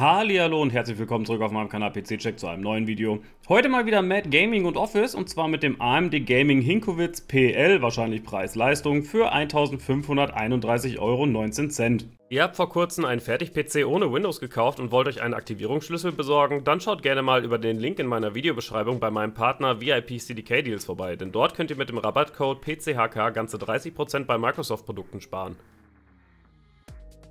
Hallo und herzlich willkommen zurück auf meinem Kanal PC Check zu einem neuen Video. Heute mal wieder Mad Gaming und Office und zwar mit dem AMD Gaming Hinkowitz PL, wahrscheinlich Preis-Leistung, für 1531,19 Euro. Ihr habt vor kurzem einen Fertig-PC ohne Windows gekauft und wollt euch einen Aktivierungsschlüssel besorgen? Dann schaut gerne mal über den Link in meiner Videobeschreibung bei meinem Partner VIP CDK Deals vorbei, denn dort könnt ihr mit dem Rabattcode PCHK ganze 30% bei Microsoft-Produkten sparen.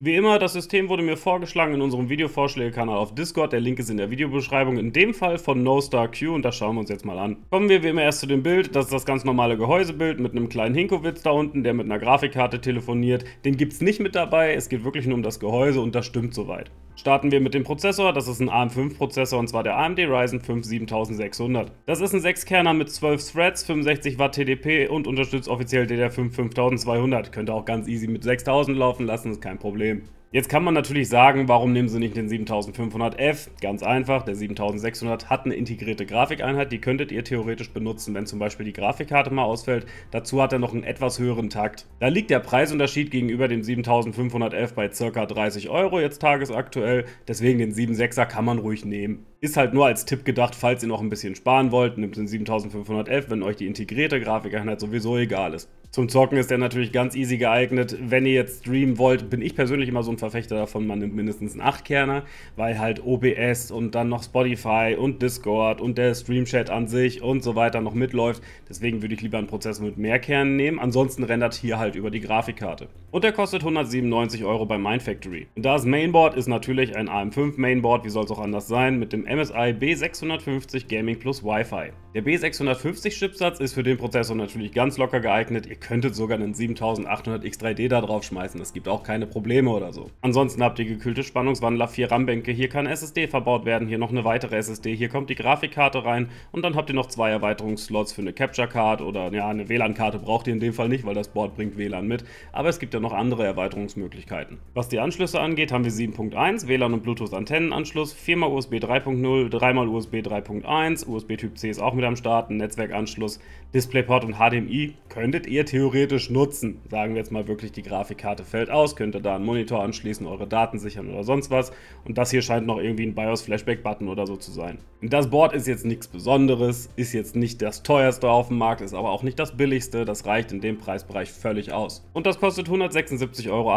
Wie immer, das System wurde mir vorgeschlagen in unserem Videovorschlägekanal auf Discord. Der Link ist in der Videobeschreibung. In dem Fall von NoStarQ und das schauen wir uns jetzt mal an. Kommen wir wie immer erst zu dem Bild. Das ist das ganz normale Gehäusebild mit einem kleinen Hinkowitz da unten, der mit einer Grafikkarte telefoniert. Den gibt es nicht mit dabei. Es geht wirklich nur um das Gehäuse und das stimmt soweit. Starten wir mit dem Prozessor. Das ist ein AM5-Prozessor und zwar der AMD Ryzen 5 7600. Das ist ein 6-Kerner mit 12 Threads, 65 Watt TDP und unterstützt offiziell DDR5 5200. Könnte auch ganz easy mit 6000 laufen lassen, ist kein Problem. Problem. Jetzt kann man natürlich sagen, warum nehmen sie nicht den 7500F? Ganz einfach, der 7600 hat eine integrierte Grafikeinheit, die könntet ihr theoretisch benutzen, wenn zum Beispiel die Grafikkarte mal ausfällt. Dazu hat er noch einen etwas höheren Takt. Da liegt der Preisunterschied gegenüber dem 7500F bei ca. 30 Euro jetzt tagesaktuell, deswegen den 76er kann man ruhig nehmen. Ist halt nur als Tipp gedacht, falls ihr noch ein bisschen sparen wollt, nehmt den 7500F, wenn euch die integrierte Grafikeinheit sowieso egal ist. Zum Zocken ist der natürlich ganz easy geeignet. Wenn ihr jetzt streamen wollt, bin ich persönlich immer so ein Verfechter davon, man nimmt mindestens einen 8-Kerner, weil halt OBS und dann noch Spotify und Discord und der Streamchat an sich und so weiter noch mitläuft. Deswegen würde ich lieber einen Prozess mit mehr Kernen nehmen. Ansonsten rendert hier halt über die Grafikkarte. Und der kostet 197 Euro bei Mindfactory. Und das Mainboard ist natürlich ein AM5 Mainboard, wie soll es auch anders sein, mit dem MSI B650 Gaming Plus Wi-Fi. Der B650-Chipsatz ist für den Prozessor natürlich ganz locker geeignet. Ihr könntet sogar einen 7800X3D da drauf schmeißen. Es gibt auch keine Probleme oder so. Ansonsten habt ihr gekühlte Spannungswandler, vier RAM-Bänke. Hier kann SSD verbaut werden, hier noch eine weitere SSD. Hier kommt die Grafikkarte rein und dann habt ihr noch zwei Erweiterungsslots für eine Capture-Card oder ja, eine WLAN-Karte braucht ihr in dem Fall nicht, weil das Board bringt WLAN mit. Aber es gibt ja noch andere Erweiterungsmöglichkeiten. Was die Anschlüsse angeht, haben wir 7.1, WLAN und Bluetooth-Antennenanschluss, 4x USB 3.0, 3x USB 3.1, USB Typ C ist auch mit mit am Start, ein Netzwerkanschluss, DisplayPort und HDMI könntet ihr theoretisch nutzen. Sagen wir jetzt mal wirklich, die Grafikkarte fällt aus, könnt ihr da einen Monitor anschließen, eure Daten sichern oder sonst was. Und das hier scheint noch irgendwie ein BIOS-Flashback-Button oder so zu sein. das Board ist jetzt nichts Besonderes, ist jetzt nicht das teuerste auf dem Markt, ist aber auch nicht das billigste. Das reicht in dem Preisbereich völlig aus. Und das kostet 176,38 Euro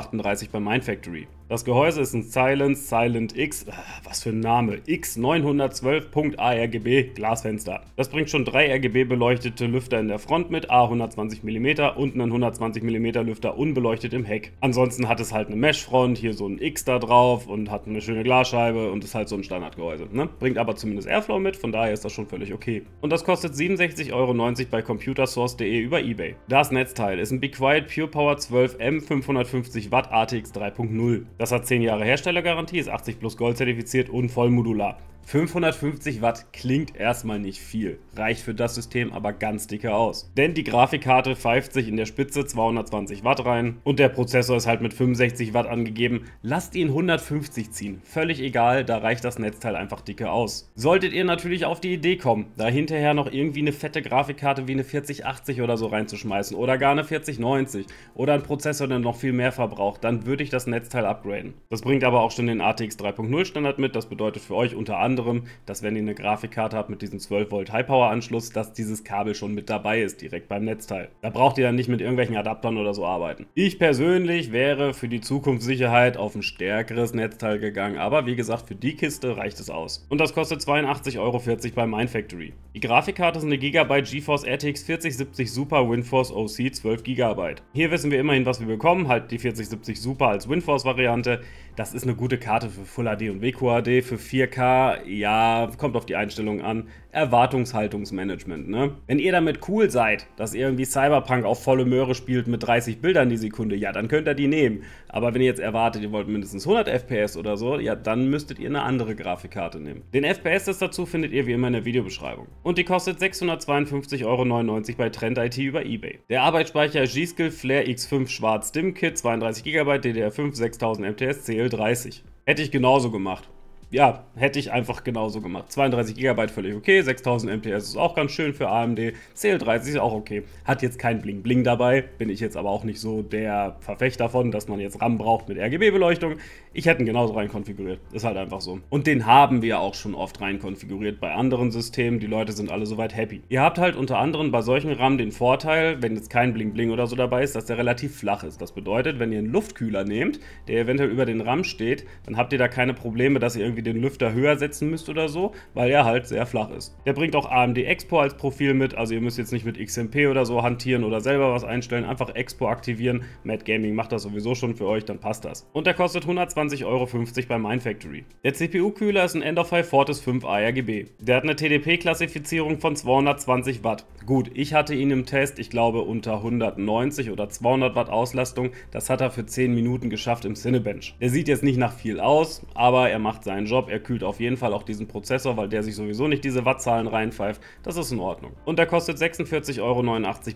bei Mindfactory. Das Gehäuse ist ein Silence Silent X, äh, was für ein Name, X912. ARGB Glasfenster. Das bringt schon drei RGB beleuchtete Lüfter in der Front mit, A120 mm und einen 120 mm Lüfter unbeleuchtet im Heck. Ansonsten hat es halt eine Meshfront, hier so ein X da drauf und hat eine schöne Glasscheibe und ist halt so ein Standardgehäuse. Ne? Bringt aber zumindest Airflow mit, von daher ist das schon völlig okay. Und das kostet 67,90 Euro bei computersource.de über Ebay. Das Netzteil ist ein Be Quiet Pure Power 12M 550 Watt ATX 3.0. Das hat 10 Jahre Herstellergarantie, ist 80 plus Gold zertifiziert und vollmodular. 550 Watt klingt erstmal nicht viel, reicht für das System aber ganz dicke aus. Denn die Grafikkarte pfeift sich in der Spitze 220 Watt rein und der Prozessor ist halt mit 65 Watt angegeben. Lasst ihn 150 ziehen, völlig egal, da reicht das Netzteil einfach dicke aus. Solltet ihr natürlich auf die Idee kommen, da hinterher noch irgendwie eine fette Grafikkarte wie eine 4080 oder so reinzuschmeißen oder gar eine 4090 oder ein Prozessor, der noch viel mehr verbraucht, dann würde ich das Netzteil upgraden. Das bringt aber auch schon den ATX 3.0 Standard mit, das bedeutet für euch unter anderem anderem, dass wenn ihr eine Grafikkarte habt mit diesem 12 Volt High Power Anschluss, dass dieses Kabel schon mit dabei ist, direkt beim Netzteil. Da braucht ihr dann nicht mit irgendwelchen Adaptern oder so arbeiten. Ich persönlich wäre für die Zukunftssicherheit auf ein stärkeres Netzteil gegangen, aber wie gesagt, für die Kiste reicht es aus. Und das kostet 82,40 Euro bei Mindfactory. Die Grafikkarte ist eine Gigabyte GeForce RTX 4070 Super WinForce OC 12 GB. Hier wissen wir immerhin, was wir bekommen, halt die 4070 Super als WinForce Variante, das ist eine gute Karte für Full HD und WQHD. Für 4K, ja, kommt auf die Einstellungen an. Erwartungshaltungsmanagement. Ne? Wenn ihr damit cool seid, dass ihr irgendwie Cyberpunk auf volle Möhre spielt mit 30 Bildern die Sekunde, ja, dann könnt ihr die nehmen. Aber wenn ihr jetzt erwartet, ihr wollt mindestens 100 FPS oder so, ja, dann müsstet ihr eine andere Grafikkarte nehmen. Den FPS-Test dazu findet ihr wie immer in der Videobeschreibung. Und die kostet 652,99 Euro bei Trend IT über Ebay. Der Arbeitsspeicher G-Skill Flare X5 Schwarz Dim Kit, 32 GB, DDR5, 6000 MTS, CL30. Hätte ich genauso gemacht ja, hätte ich einfach genauso gemacht. 32 GB völlig okay, 6000 MPS ist auch ganz schön für AMD, CL30 ist auch okay. Hat jetzt kein Bling Bling dabei, bin ich jetzt aber auch nicht so der Verfechter davon, dass man jetzt RAM braucht mit RGB-Beleuchtung. Ich hätte ihn genauso reinkonfiguriert, ist halt einfach so. Und den haben wir auch schon oft reinkonfiguriert bei anderen Systemen, die Leute sind alle soweit happy. Ihr habt halt unter anderem bei solchen RAM den Vorteil, wenn jetzt kein Bling Bling oder so dabei ist, dass der relativ flach ist. Das bedeutet, wenn ihr einen Luftkühler nehmt, der eventuell über den RAM steht, dann habt ihr da keine Probleme, dass ihr irgendwie irgendwie den Lüfter höher setzen müsst oder so, weil er halt sehr flach ist. Der bringt auch AMD Expo als Profil mit, also ihr müsst jetzt nicht mit XMP oder so hantieren oder selber was einstellen, einfach Expo aktivieren. Mad Gaming macht das sowieso schon für euch, dann passt das. Und der kostet 120,50 Euro bei Mindfactory. Der CPU-Kühler ist ein End of High Fortis 5 ARGB. Der hat eine TDP-Klassifizierung von 220 Watt. Gut, ich hatte ihn im Test, ich glaube, unter 190 oder 200 Watt Auslastung. Das hat er für 10 Minuten geschafft im Cinebench. Der sieht jetzt nicht nach viel aus, aber er macht seinen Job. Er kühlt auf jeden Fall auch diesen Prozessor, weil der sich sowieso nicht diese Wattzahlen reinpfeift. Das ist in Ordnung. Und der kostet 46,89 Euro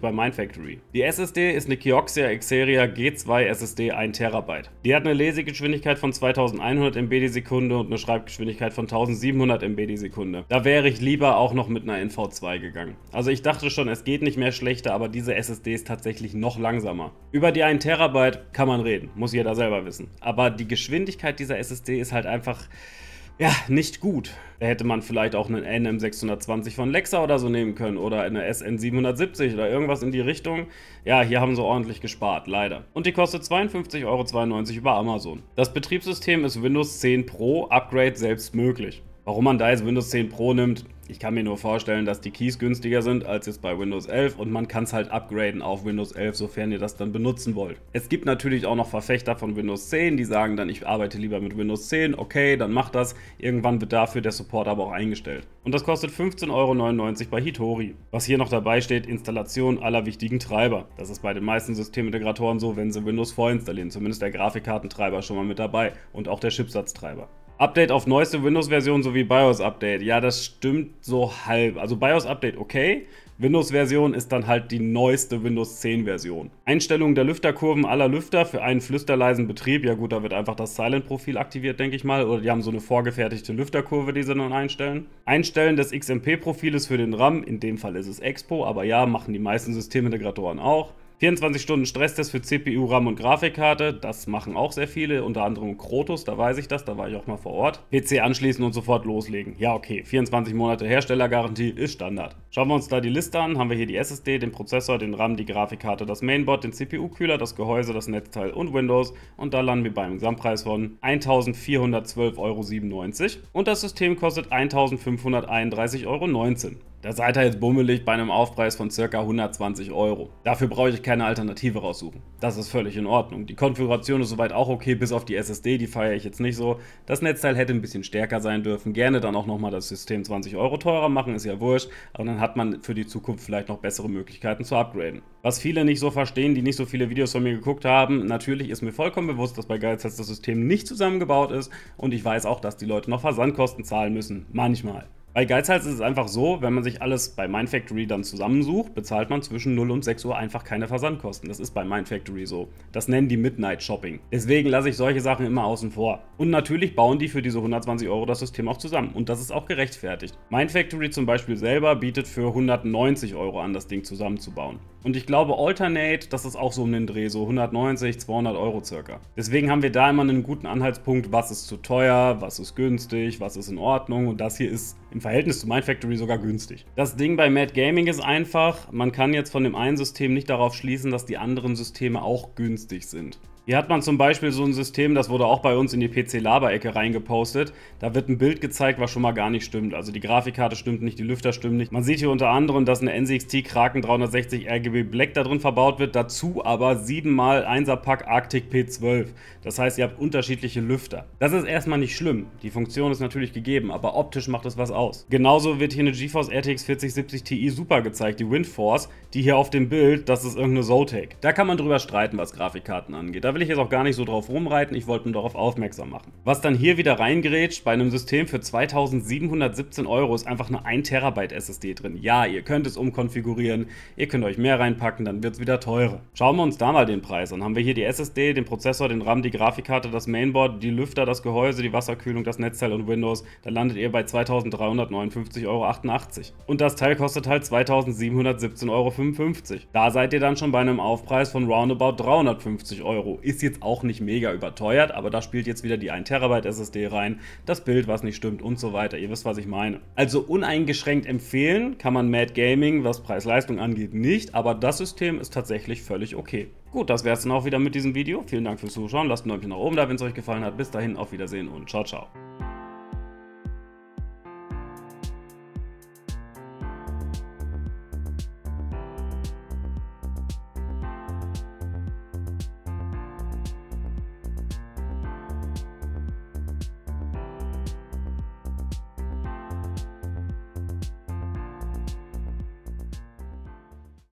bei Mindfactory. Die SSD ist eine Kioxia Xeria G2 SSD 1TB. Die hat eine Lesegeschwindigkeit von 2100 MB die Sekunde und eine Schreibgeschwindigkeit von 1700 MB die Sekunde. Da wäre ich lieber auch noch mit einer NV2 gegangen. Also ich dachte, dachte schon, es geht nicht mehr schlechter, aber diese SSD ist tatsächlich noch langsamer. Über die 1 Terabyte kann man reden, muss jeder selber wissen. Aber die Geschwindigkeit dieser SSD ist halt einfach ja, nicht gut. Da hätte man vielleicht auch einen NM620 von Lexa oder so nehmen können oder eine SN770 oder irgendwas in die Richtung. Ja, hier haben sie ordentlich gespart, leider. Und die kostet 52,92 Euro über Amazon. Das Betriebssystem ist Windows 10 Pro, Upgrade selbst möglich. Warum man da jetzt Windows 10 Pro nimmt, ich kann mir nur vorstellen, dass die Keys günstiger sind als jetzt bei Windows 11 und man kann es halt upgraden auf Windows 11, sofern ihr das dann benutzen wollt. Es gibt natürlich auch noch Verfechter von Windows 10, die sagen dann, ich arbeite lieber mit Windows 10, okay, dann macht das. Irgendwann wird dafür der Support aber auch eingestellt. Und das kostet 15,99 Euro bei Hitori. Was hier noch dabei steht, Installation aller wichtigen Treiber. Das ist bei den meisten Systemintegratoren so, wenn sie Windows vorinstallieren, zumindest der Grafikkartentreiber schon mal mit dabei und auch der Chipsatztreiber. Update auf neueste Windows-Version sowie BIOS-Update. Ja, das stimmt so halb. Also BIOS-Update okay. Windows-Version ist dann halt die neueste Windows 10-Version. Einstellung der Lüfterkurven aller Lüfter für einen flüsterleisen Betrieb. Ja gut, da wird einfach das Silent-Profil aktiviert, denke ich mal. Oder die haben so eine vorgefertigte Lüfterkurve, die sie dann einstellen. Einstellen des XMP-Profiles für den RAM. In dem Fall ist es Expo, aber ja, machen die meisten Systemintegratoren auch. 24 Stunden Stresstest für CPU, RAM und Grafikkarte. Das machen auch sehr viele, unter anderem Krotos, da weiß ich das, da war ich auch mal vor Ort. PC anschließen und sofort loslegen. Ja, okay, 24 Monate Herstellergarantie ist Standard. Schauen wir uns da die Liste an, haben wir hier die SSD, den Prozessor, den RAM, die Grafikkarte, das Mainboard, den CPU-Kühler, das Gehäuse, das Netzteil und Windows. Und da landen wir beim Gesamtpreis von 1412,97 Euro. Und das System kostet 1531,19 Euro. Da seid ihr jetzt bummelig bei einem Aufpreis von ca. 120 Euro. Dafür brauche ich keine Alternative raussuchen. Das ist völlig in Ordnung. Die Konfiguration ist soweit auch okay, bis auf die SSD, die feiere ich jetzt nicht so. Das Netzteil hätte ein bisschen stärker sein dürfen. Gerne dann auch nochmal das System 20 Euro teurer machen, ist ja wurscht. Aber dann hat man für die Zukunft vielleicht noch bessere Möglichkeiten zu upgraden. Was viele nicht so verstehen, die nicht so viele Videos von mir geguckt haben, natürlich ist mir vollkommen bewusst, dass bei Geizhals das System nicht zusammengebaut ist und ich weiß auch, dass die Leute noch Versandkosten zahlen müssen. Manchmal. Bei Geizhals ist es einfach so, wenn man sich alles bei Mindfactory dann zusammensucht, bezahlt man zwischen 0 und 6 Uhr einfach keine Versandkosten. Das ist bei Mindfactory so. Das nennen die Midnight Shopping. Deswegen lasse ich solche Sachen immer außen vor. Und natürlich bauen die für diese 120 Euro das System auch zusammen. Und das ist auch gerechtfertigt. Mindfactory zum Beispiel selber bietet für 190 Euro an, das Ding zusammenzubauen. Und ich glaube, Alternate, das ist auch so um den Dreh, so 190, 200 Euro circa. Deswegen haben wir da immer einen guten Anhaltspunkt, was ist zu teuer, was ist günstig, was ist in Ordnung. Und das hier ist im Verhältnis zu Mindfactory sogar günstig. Das Ding bei Mad Gaming ist einfach, man kann jetzt von dem einen System nicht darauf schließen, dass die anderen Systeme auch günstig sind. Hier hat man zum Beispiel so ein System, das wurde auch bei uns in die PC-Laber-Ecke reingepostet. Da wird ein Bild gezeigt, was schon mal gar nicht stimmt. Also die Grafikkarte stimmt nicht, die Lüfter stimmen nicht. Man sieht hier unter anderem, dass eine NCXT Kraken 360 RGB Black da drin verbaut wird, dazu aber 7x1er Pack Arctic P12. Das heißt, ihr habt unterschiedliche Lüfter. Das ist erstmal nicht schlimm. Die Funktion ist natürlich gegeben, aber optisch macht es was aus. Genauso wird hier eine GeForce RTX 4070 Ti Super gezeigt, die Windforce, die hier auf dem Bild, das ist irgendeine Zotac. Da kann man drüber streiten, was Grafikkarten angeht. Da da will ich jetzt auch gar nicht so drauf rumreiten, ich wollte nur darauf aufmerksam machen. Was dann hier wieder reingerätscht, bei einem System für 2717 Euro ist einfach eine 1 tb SSD drin. Ja, ihr könnt es umkonfigurieren, ihr könnt euch mehr reinpacken, dann wird es wieder teurer. Schauen wir uns da mal den Preis an. Haben wir hier die SSD, den Prozessor, den RAM, die Grafikkarte, das Mainboard, die Lüfter, das Gehäuse, die Wasserkühlung, das Netzteil und Windows, dann landet ihr bei 2359,88 Euro. Und das Teil kostet halt 2717,55 Euro. Da seid ihr dann schon bei einem Aufpreis von roundabout 350 Euro ist jetzt auch nicht mega überteuert, aber da spielt jetzt wieder die 1TB SSD rein, das Bild, was nicht stimmt und so weiter. Ihr wisst, was ich meine. Also uneingeschränkt empfehlen kann man Mad Gaming, was Preis-Leistung angeht, nicht, aber das System ist tatsächlich völlig okay. Gut, das wäre es dann auch wieder mit diesem Video. Vielen Dank fürs Zuschauen, lasst ein Däumchen nach oben da, wenn es euch gefallen hat. Bis dahin, auf Wiedersehen und ciao, ciao.